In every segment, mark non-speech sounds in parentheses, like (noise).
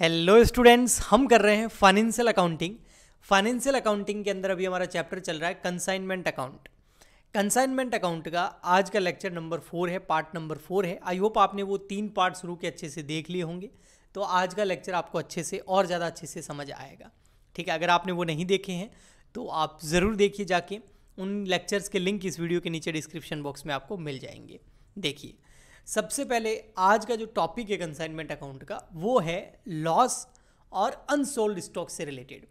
hello students हम कर रहे हैं फाइनेंशियल अकाउंटिंग फाइनेंशियल अकाउंटिंग के अंदर अभी हमारा चैप्टर चल रहा है कंसाइनमेंट अकाउंट कंसाइनमेंट अकाउंट का आज का लेक्चर नंबर फोर है पार्ट नंबर फोर है आई होप आपने वो तीन पार्ट शुरू के अच्छे से देख लिए होंगे तो आज का लेक्चर आपको अच्छे से और ज़्यादा अच्छे से समझ आएगा ठीक है अगर आपने वो नहीं देखे हैं तो आप ज़रूर देखिए जाके उन लेक्चर्स के लिंक इस वीडियो के नीचे डिस्क्रिप्शन बॉक्स में आपको मिल जाएंगे देखिए सबसे पहले आज का जो टॉपिक है कंसाइनमेंट अकाउंट का वो है लॉस और अनसोल्ड स्टॉक से रिलेटेड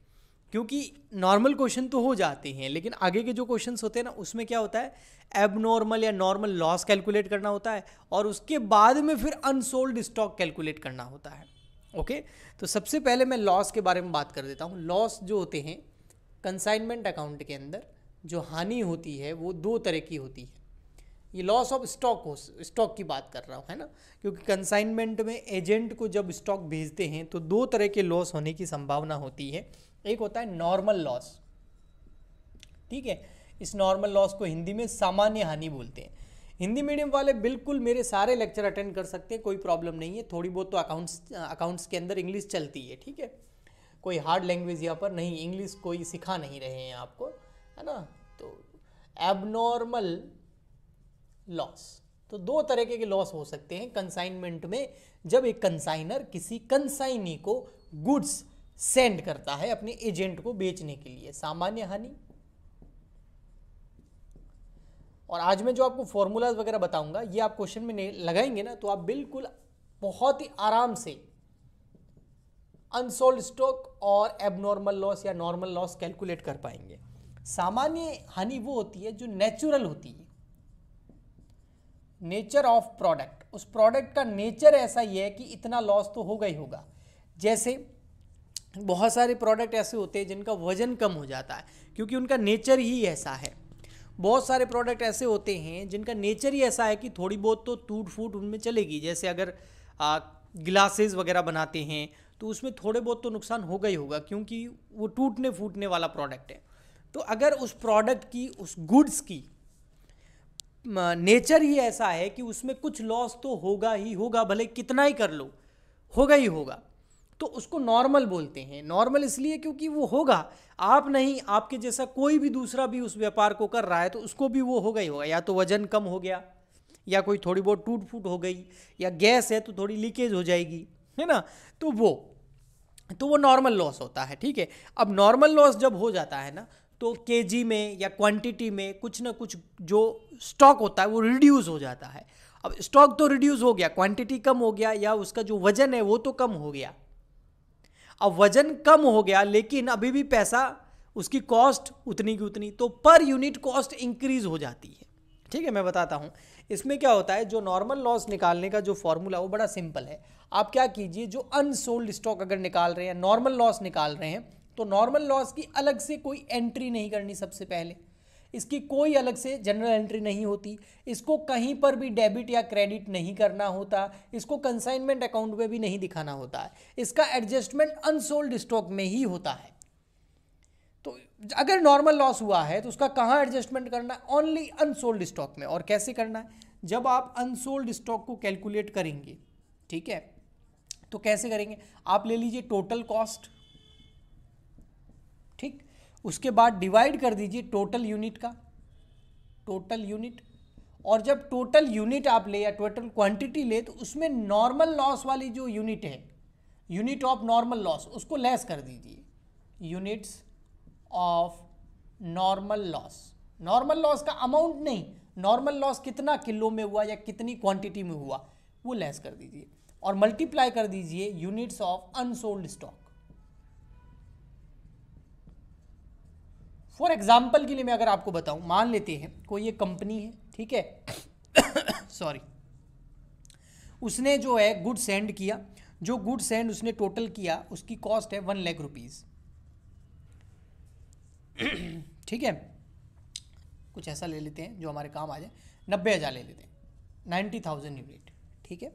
क्योंकि नॉर्मल क्वेश्चन तो हो जाते हैं लेकिन आगे के जो क्वेश्चन होते हैं ना उसमें क्या होता है एबनॉर्मल या नॉर्मल लॉस कैलकुलेट करना होता है और उसके बाद में फिर अनसोल्ड स्टॉक कैलकुलेट करना होता है ओके तो सबसे पहले मैं लॉस के बारे में बात कर देता हूँ लॉस जो होते हैं कंसाइनमेंट अकाउंट के अंदर जो हानि होती है वो दो तरह की होती है ये लॉस ऑफ स्टॉक हो स्टॉक की बात कर रहा हूँ है ना क्योंकि कंसाइनमेंट में एजेंट को जब स्टॉक भेजते हैं तो दो तरह के लॉस होने की संभावना होती है एक होता है नॉर्मल लॉस ठीक है इस नॉर्मल लॉस को हिंदी में सामान्य हानि बोलते हैं हिंदी मीडियम वाले बिल्कुल मेरे सारे लेक्चर अटेंड कर सकते हैं कोई प्रॉब्लम नहीं है थोड़ी बहुत तो अकाउंट्स अकाउंट्स के अंदर इंग्लिश चलती है ठीक है कोई हार्ड लैंग्वेज यहाँ पर नहीं इंग्लिश कोई सिखा नहीं रहे हैं आपको है ना तो एबनॉर्मल लॉस तो दो तरीके के लॉस हो सकते हैं कंसाइनमेंट में जब एक कंसाइनर किसी कंसाइनी को गुड्स सेंड करता है अपने एजेंट को बेचने के लिए सामान्य हानि और आज मैं जो आपको फॉर्मूलाज वगैरह बताऊंगा ये आप क्वेश्चन में लगाएंगे ना तो आप बिल्कुल बहुत ही आराम से अनसोल्ड स्टॉक और एबनॉर्मल लॉस या नॉर्मल लॉस कैलकुलेट कर पाएंगे सामान्य हानि वो होती है जो नेचुरल होती है नेचर ऑफ प्रोडक्ट उस प्रोडक्ट का नेचर ऐसा ही है कि इतना लॉस तो होगा ही होगा जैसे बहुत सारे प्रोडक्ट ऐसे होते हैं जिनका वजन कम हो जाता है क्योंकि उनका नेचर ही ऐसा है बहुत सारे प्रोडक्ट ऐसे होते हैं जिनका नेचर ही ऐसा है कि थोड़ी बहुत तो टूट फूट उनमें चलेगी जैसे अगर ग्लासेस वगैरह बनाते हैं तो उसमें थोड़े बहुत तो नुकसान होगा ही होगा क्योंकि वो टूटने फूटने वाला प्रोडक्ट है तो अगर उस प्रोडक्ट की उस गुड्स की नेचर ही ऐसा है कि उसमें कुछ लॉस तो होगा ही होगा भले कितना ही कर लो होगा ही होगा तो उसको नॉर्मल बोलते हैं नॉर्मल इसलिए क्योंकि वो होगा आप नहीं आपके जैसा कोई भी दूसरा भी उस व्यापार को कर रहा है तो उसको भी वो होगा ही होगा या तो वजन कम हो गया या कोई थोड़ी बहुत टूट फूट हो गई या गैस है तो थोड़ी लीकेज हो जाएगी है ना तो वो तो वो नॉर्मल लॉस होता है ठीक है अब नॉर्मल लॉस जब हो जाता है ना तो जी में या क्वांटिटी में कुछ ना कुछ जो स्टॉक होता है वो रिड्यूस हो जाता है अब स्टॉक तो रिड्यूस हो गया क्वांटिटी कम हो गया या उसका जो वजन है वो तो कम हो गया अब वजन कम हो गया लेकिन अभी भी पैसा उसकी कॉस्ट उतनी की उतनी तो पर यूनिट कॉस्ट इंक्रीज हो जाती है ठीक है मैं बताता हूँ इसमें क्या होता है जो नॉर्मल लॉस निकालने का जो फॉर्मूला वो बड़ा सिंपल है आप क्या कीजिए जो अनसोल्ड स्टॉक अगर निकाल रहे हैं नॉर्मल लॉस निकाल रहे हैं तो नॉर्मल लॉस की अलग से कोई एंट्री नहीं करनी सबसे पहले इसकी कोई अलग से जनरल एंट्री नहीं होती इसको कहीं पर भी डेबिट या क्रेडिट नहीं करना होता इसको कंसाइनमेंट अकाउंट में भी नहीं दिखाना होता है इसका एडजस्टमेंट अनसोल्ड स्टॉक में ही होता है तो अगर नॉर्मल लॉस हुआ है तो उसका कहाँ एडजस्टमेंट करना है ओनली अनसोल्ड स्टॉक में और कैसे करना है जब आप अनसोल्ड स्टॉक को कैलकुलेट करेंगे ठीक है तो कैसे करेंगे आप ले लीजिए टोटल कॉस्ट ठीक उसके बाद डिवाइड कर दीजिए टोटल यूनिट का टोटल यूनिट और जब टोटल यूनिट आप ले या टोटल क्वांटिटी ले तो उसमें नॉर्मल लॉस वाली जो यूनिट है यूनिट ऑफ नॉर्मल लॉस उसको लेस कर दीजिए units of normal loss normal loss का अमाउंट नहीं नॉर्मल लॉस कितना किलो में हुआ या कितनी क्वांटिटी में हुआ वो लेस कर दीजिए और मल्टीप्लाई कर दीजिए units of unsold stock for example के लिए मैं अगर आपको बताऊं मान लेते हैं कोई एक कंपनी है ठीक है सॉरी (coughs) उसने जो है गुड सेंड किया जो गुड सेंड उसने टोटल किया उसकी कॉस्ट है वन लैख रुपीज़ ठीक है कुछ ऐसा ले लेते हैं जो हमारे काम आ जाए नब्बे हज़ार ले लेते हैं नाइन्टी थाउजेंड यूनिट ठीक है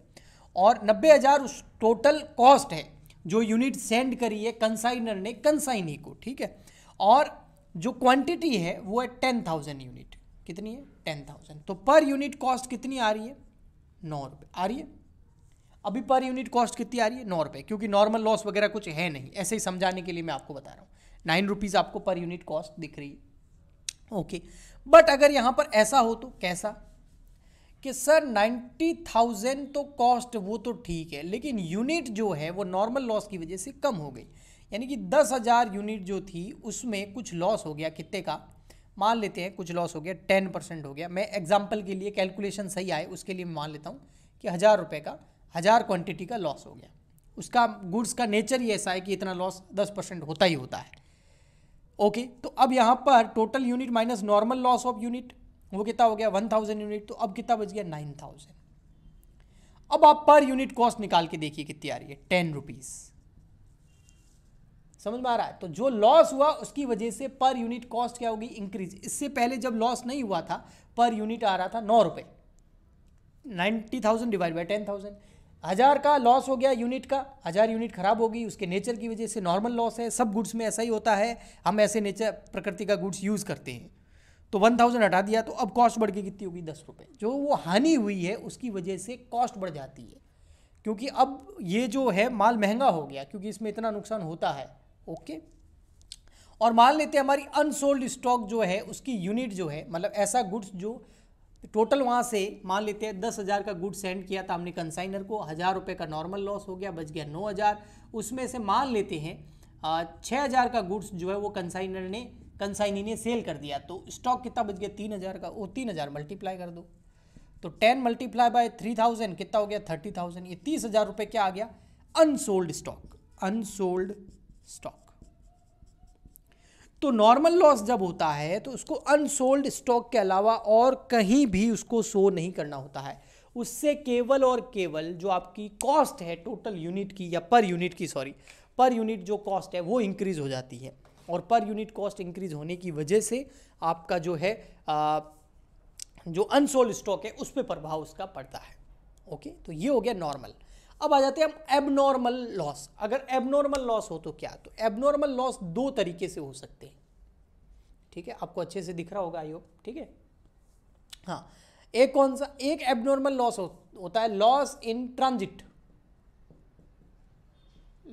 और नब्बे हज़ार उस टोटल कॉस्ट है जो यूनिट सेंड करी है कंसाइनर ने कंसाइनी को ठीक है और जो क्वांटिटी है वो है टेन थाउजेंड यूनिट कितनी है टेन थाउजेंड तो पर यूनिट कॉस्ट कितनी आ रही है नौ रुपये आ रही है अभी पर यूनिट कॉस्ट कितनी आ रही है नौ रुपये क्योंकि नॉर्मल लॉस वगैरह कुछ है नहीं ऐसे ही समझाने के लिए मैं आपको बता रहा हूँ नाइन रुपीज़ आपको पर यूनिट कॉस्ट दिख रही है ओके बट अगर यहाँ पर ऐसा हो तो कैसा कि सर नाइन्टी थाउजेंड तो कॉस्ट वो तो ठीक है लेकिन यूनिट जो है वो नॉर्मल लॉस की वजह से कम हो गई यानी कि दस हज़ार यूनिट जो थी उसमें कुछ लॉस हो गया कितने का मान लेते हैं कुछ लॉस हो गया टेन परसेंट हो गया मैं एग्जाम्पल के लिए कैलकुलेशन सही आए उसके लिए मान लेता हूँ कि हज़ार रुपये का हज़ार क्वांटिटी का लॉस हो गया उसका गुड्स का नेचर ही ऐसा है कि इतना लॉस दस परसेंट होता ही होता है ओके तो अब यहाँ पर total unit minus normal loss of unit वो कितना हो गया वन थाउजेंड यूनिट तो अब कितना बच गया नाइन थाउजेंड अब आप पर यूनिट कॉस्ट निकाल के देखिए कितनी आ रही है टेन रुपीज़ समझ में आ रहा है तो जो लॉस हुआ उसकी वजह से पर यूनिट कॉस्ट क्या होगी इंक्रीज इससे पहले जब लॉस नहीं हुआ था पर यूनिट आ रहा था नौ रुपये ninety thousand divide by ten thousand हज़ार का लॉस हो गया यूनिट का हज़ार यूनिट खराब हो गई उसके नेचर की वजह से नॉर्मल लॉस है सब गुड्स में ऐसा ही होता है हम ऐसे नेचर प्रकृति का गुड्स यूज़ करते हैं तो वन थाउजेंड हटा दिया तो अब कॉस्ट बढ़ के कितनी होगी दस रुपये जो वो हानि हुई है उसकी वजह से कॉस्ट बढ़ जाती है क्योंकि अब ये जो है माल महंगा हो गया क्योंकि इसमें इतना नुकसान होता है ओके और मान लेते हैं हमारी अनसोल्ड स्टॉक जो है उसकी यूनिट जो है मतलब ऐसा गुड्स जो टोटल वहाँ से मान लेते हैं दस हज़ार का गुड सेंड किया था हमने कंसाइनर को हज़ार रुपये का नॉर्मल लॉस हो गया बच गया नौ हज़ार उसमें से मान लेते हैं छः हज़ार का गुड्स जो है वो कंसाइनर ने कंसाइनी ने सेल कर दिया तो स्टॉक कितना बच गया तीन हज़ार का वो तीन हज़ार मल्टीप्लाई कर दो तो ten multiply by three thousand कितना हो गया थर्टी थाउजेंड ये तीस हज़ार रुपये क्या आ गया अनसोल्ड स्टॉक अनसोल्ड स्टॉक तो नॉर्मल लॉस जब होता है तो उसको अनसोल्ड स्टॉक के अलावा और कहीं भी उसको शो नहीं करना होता है उससे केवल और केवल जो आपकी कॉस्ट है टोटल यूनिट की या पर यूनिट की सॉरी पर यूनिट जो कॉस्ट है वो इंक्रीज हो जाती है और पर यूनिट कॉस्ट इंक्रीज होने की वजह से आपका जो है आ, जो अनसोल्ड स्टॉक है उस पर प्रभाव उसका पड़ता है ओके तो ये हो गया नॉर्मल अब आ जाते हैं हम एबनॉर्मल लॉस अगर एबनॉर्मल लॉस हो तो क्या तो एबनॉर्मल लॉस दो तरीके से हो सकते हैं ठीक है आपको अच्छे से दिख रहा होगा आई होप ठीक है हाँ एक कौन सा एक एबनॉर्मल लॉस हो, होता है loss in transit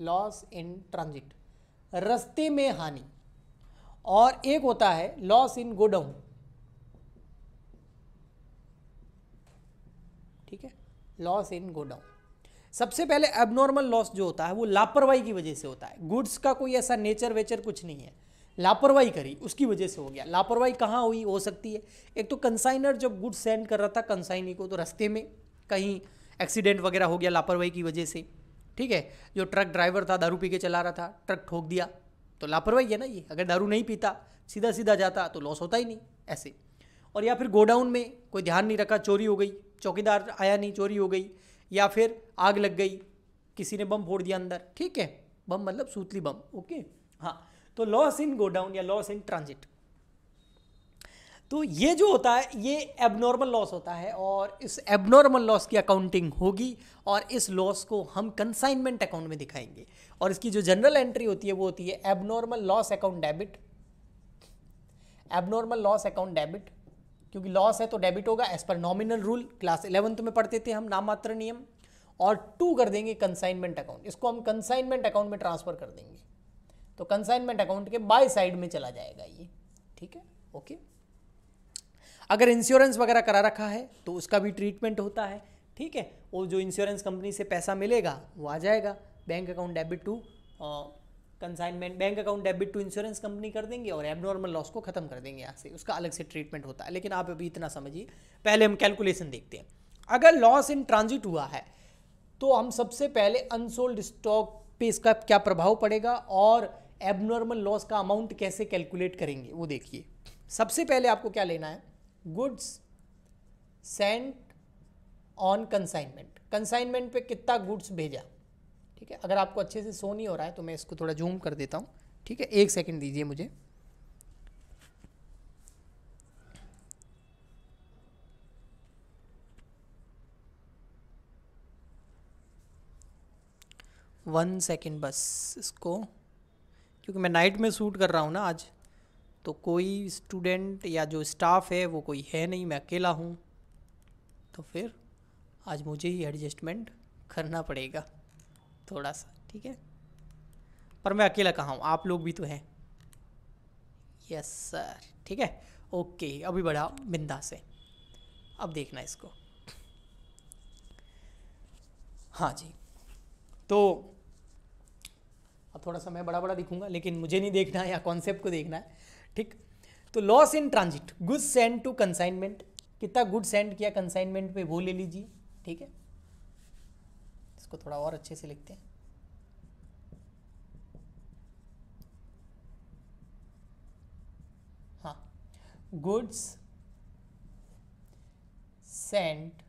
loss in transit रस्ते में हानि और एक होता है लॉस इन गोडाउन ठीक है लॉस इन गोडाउन सबसे पहले एबनॉर्मल लॉस जो होता है वो लापरवाही की वजह से होता है गुड्स का कोई ऐसा नेचर वेचर कुछ नहीं है लापरवाही करी उसकी वजह से हो गया लापरवाही कहाँ हुई हो सकती है एक तो कंसाइनर जब गुड्स सेंड कर रहा था कंसाइनी को तो रास्ते में कहीं एक्सीडेंट वगैरह हो गया लापरवाही की वजह से ठीक है जो ट्रक ड्राइवर था दारू पी के चला रहा था ट्रक ठोक दिया तो लापरवाही है ना ये अगर दारू नहीं पीता सीधा सीधा जाता तो लॉस होता ही नहीं ऐसे और या फिर गोडाउन में कोई ध्यान नहीं रखा चोरी हो गई चौकीदार आया नहीं चोरी हो गई या फिर आग लग गई किसी ने बम फोड़ दिया अंदर ठीक है बम मतलब सूतली बम ओके हाँ तो लॉस इन गोडाउन या लॉस इन ट्रांजिट तो ये जो होता है ये एबनॉर्मल लॉस होता है और इस एबनॉर्मल लॉस की अकाउंटिंग होगी और इस लॉस को हम कंसाइनमेंट अकाउंट में दिखाएंगे और इसकी जो जनरल एंट्री होती है वो होती है abnormal loss account debit abnormal loss account debit क्योंकि लॉस है तो डेबिट होगा as per nominal rule class eleventh में पढ़ते थे हम नाममात्र नियम और टू कर देंगे कंसाइनमेंट अकाउंट इसको हम कंसाइनमेंट अकाउंट में ट्रांसफर कर देंगे तो कंसाइनमेंट अकाउंट के बाय साइड में चला जाएगा ये ठीक है ओके अगर इंश्योरेंस वगैरह करा रखा है तो उसका भी ट्रीटमेंट होता है ठीक है वो जो इंश्योरेंस कंपनी से पैसा मिलेगा वो आ जाएगा bank account debit to consignment bank account debit to insurance company कर देंगे और एबनॉर्मल लॉस को खत्म कर देंगे यहाँ से उसका अलग से ट्रीटमेंट होता है लेकिन आप अभी इतना समझिए पहले हम कैलकुलेशन देखते हैं अगर लॉस इन ट्रांजिट हुआ है तो हम सबसे पहले अनसोल्ड स्टॉक पे इसका क्या प्रभाव पड़ेगा और एबनॉर्मल लॉस का अमाउंट कैसे कैलकुलेट करेंगे वो देखिए सबसे पहले आपको क्या लेना है goods sent on consignment consignment पे कितना गुड्स भेजा ठीक है अगर आपको अच्छे से सो नहीं हो रहा है तो मैं इसको थोड़ा जूम कर देता हूँ ठीक है एक सेकेंड दीजिए मुझे वन सेकेंड बस इसको क्योंकि मैं नाइट में शूट कर रहा हूँ ना आज तो कोई स्टूडेंट या जो स्टाफ है वो कोई है नहीं मैं अकेला हूँ तो फिर आज मुझे ही एडजस्टमेंट करना पड़ेगा थोड़ा सा ठीक है पर मैं अकेला कहाँ हूँ आप लोग भी तो हैं यस सर ठीक है ओके अभी बढ़ा बिंदा से अब देखना इसको हाँ जी तो अब थोड़ा सा मैं बड़ा बड़ा दिखूंगा लेकिन मुझे नहीं देखना है या कॉन्सेप्ट को देखना है ठीक तो loss in transit goods send to consignment कितना गुड सेंड किया कंसाइनमेंट पे वो ले लीजिए ठीक है इसको थोड़ा और अच्छे से लिखते हैं हाँ goods sent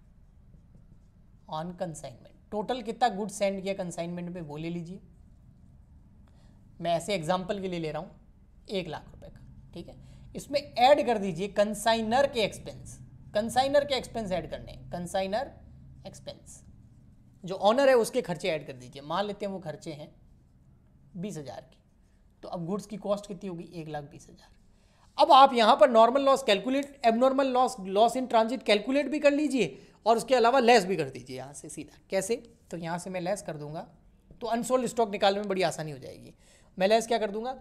on consignment total कितना गुड सेंड किया कंसाइनमेंट में वो ले लीजिए मैं ऐसे एग्जाम्पल के लिए ले रहा हूँ एक लाख रुपए का ठीक है इसमें ऐड कर दीजिए कंसाइनर के एक्सपेंस कंसाइनर के एक्सपेंस ऐड करने कंसाइनर एक्सपेंस जो ऑनर है उसके खर्चे ऐड कर दीजिए मान लेते हैं वो खर्चे हैं बीस हज़ार के तो अब गुड्स की कॉस्ट कितनी होगी एक लाख बीस हज़ार अब आप यहाँ पर normal loss calculate abnormal loss loss in transit calculate भी कर लीजिए और उसके अलावा लेस भी कर दीजिए यहाँ से सीधा कैसे तो यहाँ से मैं लेस कर दूंगा तो अनसोल्ड स्टॉक निकालने में बड़ी आसानी हो जाएगी मैं लेस क्या कर दूंगा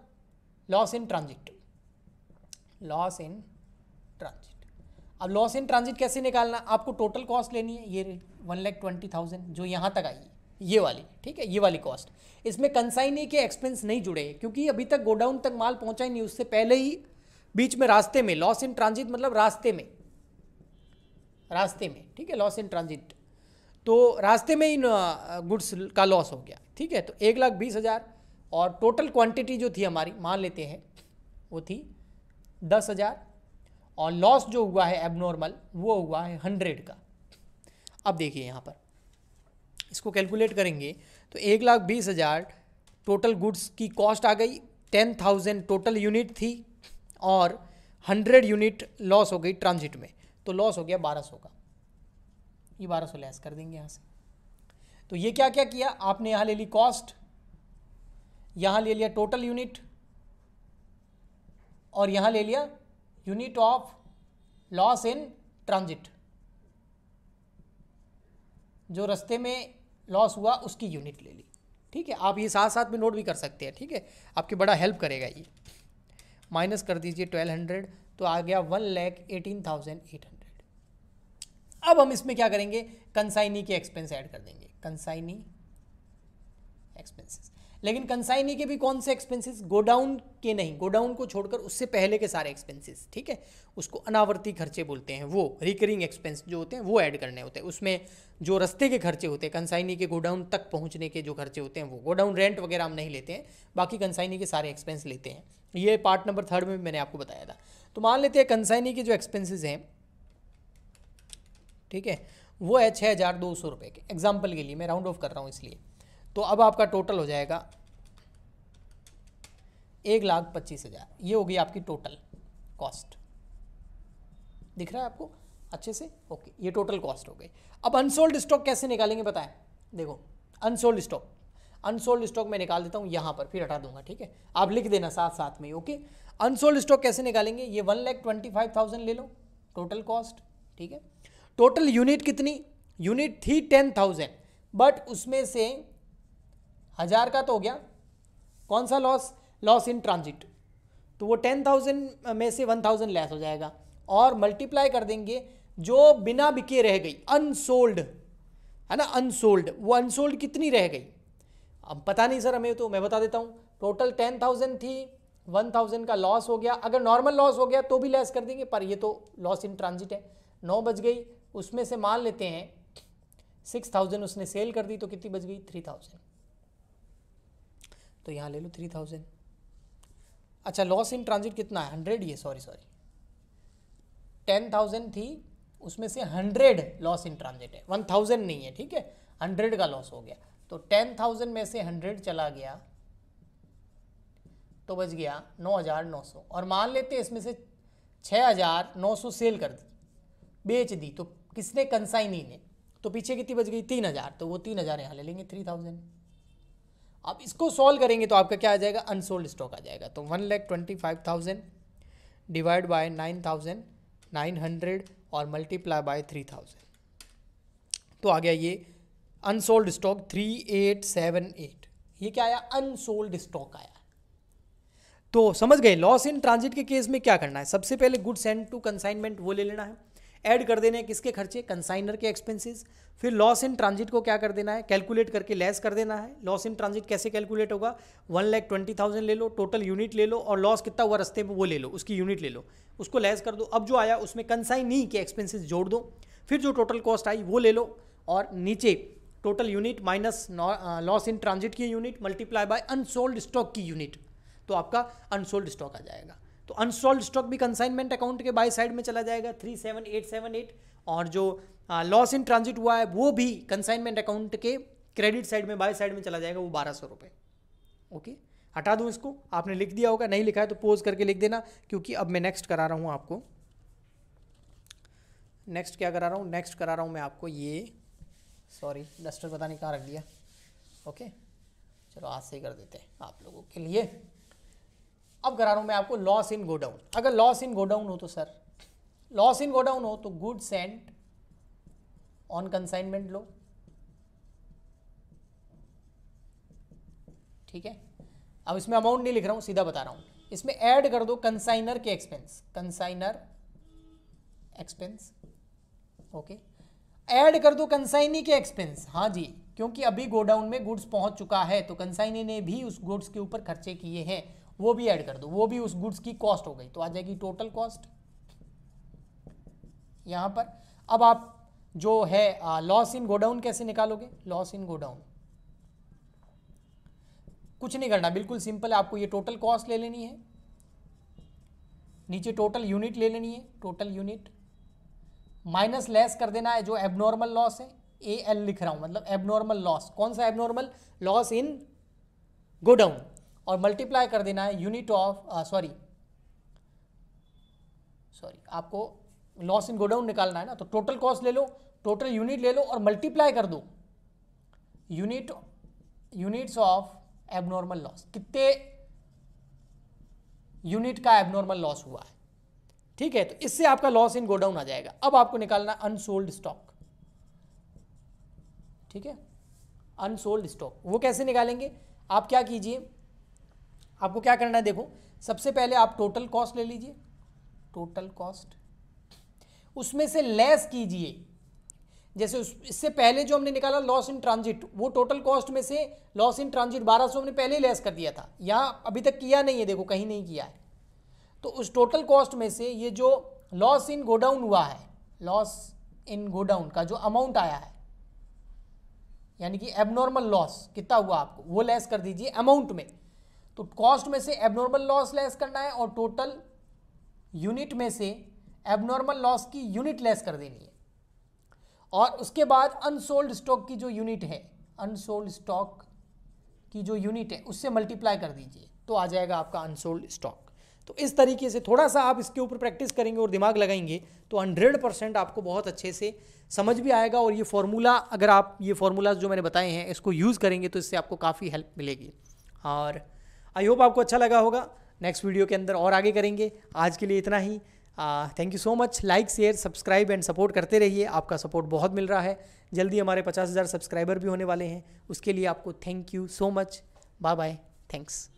loss in transit loss in transit अब लॉस इन ट्रांजिट कैसे निकालना आपको टोटल कॉस्ट लेनी है ये वन लैख ट्वेंटी थाउजेंड जो यहाँ तक आई है ये वाली ठीक है ये वाली कॉस्ट इसमें कंसाइनी के एक्सपेंस नहीं जुड़े क्योंकि अभी तक गोडाउन तक माल पहुँचा ही नहीं उससे पहले ही बीच में रास्ते में लॉस इन ट्रांजिट मतलब रास्ते में रास्ते में ठीक है लॉस इन ट्रांजिट तो रास्ते में इन गुड्स का लॉस हो गया ठीक है तो एक लाख बीस हज़ार और टोटल क्वांटिटी जो थी हमारी मान लेते हैं वो थी दस हज़ार और लॉस जो हुआ है एबनॉर्मल वो हुआ है हंड्रेड का अब देखिए यहाँ पर इसको कैलकुलेट करेंगे तो एक लाख बीस हज़ार टोटल गुड्स की कॉस्ट आ गई टेन थाउजेंड टोटल यूनिट थी और हंड्रेड यूनिट लॉस हो गई ट्रांजिट में तो लॉस हो गया बारह सौ का ये बारह सौ लेस कर देंगे यहाँ से तो ये क्या क्या किया आपने यहाँ ले ली कॉस्ट यहाँ ले लिया टोटल यूनिट और यहाँ ले लिया unit of loss in transit जो रास्ते में लॉस हुआ उसकी यूनिट ले ली ठीक है आप ये साथ साथ में नोट भी कर सकते हैं ठीक है आपकी बड़ा हेल्प करेगा ये माइनस कर दीजिए ट्वेल्व हंड्रेड तो आ गया one lakh eighteen thousand eight hundred अब हम इसमें क्या करेंगे कंसाइनी के एक्सपेंस ऐड कर देंगे कंसाइनी एक्सपेंसेस लेकिन कंसाइनी के भी कौन से एक्सपेंसेस गोडाउन के नहीं गोडाउन को छोड़कर उससे पहले के सारे एक्सपेंसेस ठीक है उसको अनावर्ती खर्चे बोलते हैं वो रिकरिंग एक्सपेंस जो होते हैं वो ऐड करने होते हैं उसमें जो रस्ते के खर्चे होते हैं कंसाइनी के गोडाउन तक पहुँचने के जो खर्चे होते हैं वो गोडाउन रेंट वगैरह हम नहीं लेते हैं बाकी कंसाइनी के सारे एक्सपेंस लेते हैं ये पार्ट नंबर थर्ड में मैंने आपको बताया था तो मान लेते हैं कंसाइनी के जो एक्सपेंसिस हैं ठीक है वो है छः हज़ार दो सौ रुपये के एग्जाम्पल के लिए मैं राउंड ऑफ कर रहा हूँ इसलिए तो अब आपका टोटल हो जाएगा एक लाख पच्चीस हज़ार ये होगी आपकी टोटल कॉस्ट दिख रहा है आपको अच्छे से ओके ये टोटल कॉस्ट हो गई अब अनसोल्ड स्टॉक कैसे निकालेंगे बताएं देखो अनसोल्ड स्टॉक अनसोल्ड स्टॉक मैं निकाल देता हूँ यहाँ पर फिर हटा दूंगा ठीक है आप लिख देना साथ साथ में ओके अनसोल्ड स्टॉक कैसे निकालेंगे ये one lakh twenty five thousand ले लो टोटल कॉस्ट ठीक है टोटल यूनिट कितनी यूनिट थी टेन थाउजेंड बट उसमें से हज़ार का तो हो गया कौन सा लॉस लॉस इन ट्रांजिट तो वो टेन थाउजेंड में से वन थाउजेंड लेस हो जाएगा और मल्टीप्लाई कर देंगे जो बिना बिके रह गई अनसोल्ड है ना अनसोल्ड वो अनसोल्ड कितनी रह गई अब पता नहीं सर हमें तो मैं बता देता हूँ टोटल टेन थाउजेंड थी वन थाउजेंड का लॉस हो गया अगर नॉर्मल लॉस हो गया तो भी लेस कर देंगे पर ये तो लॉस इन ट्रांजिट है नौ बज गई उसमें से मान लेते हैं सिक्स थाउजेंड उसने सेल कर दी तो कितनी बज गई थ्री थाउजेंड तो यहाँ ले लो थ्री थाउजेंड अच्छा लॉस इन ट्रांजिट कितना है हंड्रेड ये सॉरी सॉरी टेन थाउजेंड थी उसमें से हंड्रेड लॉस इन ट्रांजिट है वन थाउजेंड नहीं है ठीक है हंड्रेड का लॉस हो गया तो टेन थाउजेंड में से हंड्रेड चला गया तो बच गया नौ हज़ार नौ सौ और मान लेते इसमें से छः हज़ार नौ सौ सेल कर दी बेच दी तो किसने कंसाइनी ने तो पीछे कितनी बच गई तीन हज़ार तो वो तीन हज़ार यहाँ ले लेंगे थ्री थाउजेंड अब इसको सॉल्व करेंगे तो आपका क्या आ जाएगा अनसोल्ड स्टॉक आ जाएगा तो one lakh twenty five thousand divide by nine thousand nine hundred और मल्टीप्लाई बाय थ्री थाउजेंड तो आ गया ये unsold stock three eight seven eight ये क्या आया अनसोल्ड स्टॉक आया तो समझ गए लॉस इन ट्रांजिट के केस में क्या करना है सबसे पहले गुड्स एंड टू कंसाइनमेंट वो ले लेना है ऐड कर देने किसके खर्चे कंसाइनर के एक्सपेंसेस फिर लॉस इन ट्रांजिट को क्या कर देना है कैलकुलेट करके लेस कर देना है लॉस इन ट्रांजिट कैसे कैलकुलेट होगा वन लैख ट्वेंटी थाउजेंड ले लो टोटल यूनिट ले लो और लॉस कितना हुआ रस्ते में वो ले लो उसकी यूनिट ले लो उसको लेस कर दो अब जो आया उसमें कंसाइनी के एक्सपेंसिस जोड़ दो फिर जो टोटल कॉस्ट आई वो ले लो और नीचे total unit minus loss in transit की unit multiply by unsold stock की यूनिट तो आपका अनसोल्ड स्टॉक आ जाएगा तो अनसोल्ड स्टॉक भी कंसाइनमेंट अकाउंट के बाई साइड में चला जाएगा three seven eight seven eight और जो लॉस इन ट्रांजिट हुआ है वो भी कंसाइनमेंट अकाउंट के क्रेडिट साइड में बाई साइड में चला जाएगा वो बारह सौ रुपये ओके हटा दूँ इसको आपने लिख दिया होगा नहीं लिखा है तो पोज करके लिख देना क्योंकि अब मैं नेक्स्ट करा रहा हूँ आपको नेक्स्ट क्या करा रहा हूँ नेक्स्ट करा रहा हूँ मैं आपको ये सॉरी डस्टर पता नहीं कहाँ रख दिया ओके चलो आज से ही कर देते हैं आप लोगों के लिए अब करा रहा हूँ मैं आपको लॉस इन गोडाउन अगर लॉस इन गोडाउन हो तो सर लॉस इन गोडाउन हो तो गुड सेंट ऑन कंसाइनमेंट लो ठीक है अब इसमें अमाउंट नहीं लिख रहा हूँ सीधा बता रहा हूँ इसमें ऐड कर दो कंसाइनर के expense consignor expense okay add कर दो कंसाइनी के एक्सपेंस हाँ जी क्योंकि अभी गोडाउन में गुड्स पहुंच चुका है तो कंसाइनी ने भी उस गुड्स के ऊपर खर्चे किए हैं वो भी ऐड कर दो वो भी उस गुड्स की कॉस्ट हो गई तो आ जाएगी टोटल कॉस्ट यहां पर अब आप जो है लॉस इन गोडाउन कैसे निकालोगे लॉस इन गोडाउन कुछ नहीं करना बिल्कुल सिंपल है आपको ये टोटल कॉस्ट ले लेनी है नीचे टोटल यूनिट ले लेनी है टोटल यूनिट माइनस लेस कर देना है जो एबनॉर्मल लॉस है ए एल लिख रहा हूं मतलब एबनॉर्मल लॉस कौन सा एबनॉर्मल लॉस इन गोडाउन और मल्टीप्लाई कर देना है यूनिट ऑफ सॉरी सॉरी आपको लॉस इन गोडाउन निकालना है ना तो टोटल कॉस्ट ले लो टोटल यूनिट ले लो और मल्टीप्लाई कर दो unit units of abnormal loss कितने यूनिट का एबनॉर्मल लॉस हुआ है ठीक है तो इससे आपका लॉस इन गोडाउन आ जाएगा अब आपको निकालना अनसोल्ड स्टॉक ठीक है अनसोल्ड स्टॉक वो कैसे निकालेंगे आप क्या कीजिए आपको क्या करना है देखो सबसे पहले आप टोटल कॉस्ट ले लीजिए टोटल कॉस्ट उसमें से लेस कीजिए जैसे उस इससे पहले जो हमने निकाला लॉस इन ट्रांजिट वो टोटल कॉस्ट में से लॉस इन ट्रांजिट 1200 हमने पहले ही लेस कर दिया था यहाँ अभी तक किया नहीं है देखो कहीं नहीं किया है तो उस टोटल कॉस्ट में से ये जो लॉस इन गोडाउन हुआ है लॉस इन गोडाउन का जो अमाउंट आया है यानी कि एबनॉर्मल लॉस कितना हुआ आपको वो लेस कर दीजिए अमाउंट में तो कॉस्ट में से एबनॉर्मल लॉस लेस करना है और टोटल यूनिट में से एबनॉर्मल लॉस की यूनिट लेस कर देनी है और उसके बाद अनसोल्ड स्टॉक की जो यूनिट है अनसोल्ड स्टॉक की जो यूनिट है उससे मल्टीप्लाई कर दीजिए तो आ जाएगा आपका अनसोल्ड स्टॉक तो इस तरीके से थोड़ा सा आप इसके ऊपर प्रैक्टिस करेंगे और दिमाग लगाएंगे तो हंड्रेड परसेंट आपको बहुत अच्छे से समझ भी आएगा और ये फॉर्मूला अगर आप ये फॉर्मूलाज जो मैंने बताए हैं इसको यूज़ करेंगे तो इससे आपको काफ़ी हेल्प मिलेगी और आई होप आपको अच्छा लगा होगा नेक्स्ट वीडियो के अंदर और आगे करेंगे आज के लिए इतना ही thank you so much like share subscribe and support करते रहिए आपका सपोर्ट बहुत मिल रहा है जल्दी हमारे पचास हज़ार सब्सक्राइबर भी होने वाले हैं उसके लिए आपको thank you so much bye bye thanks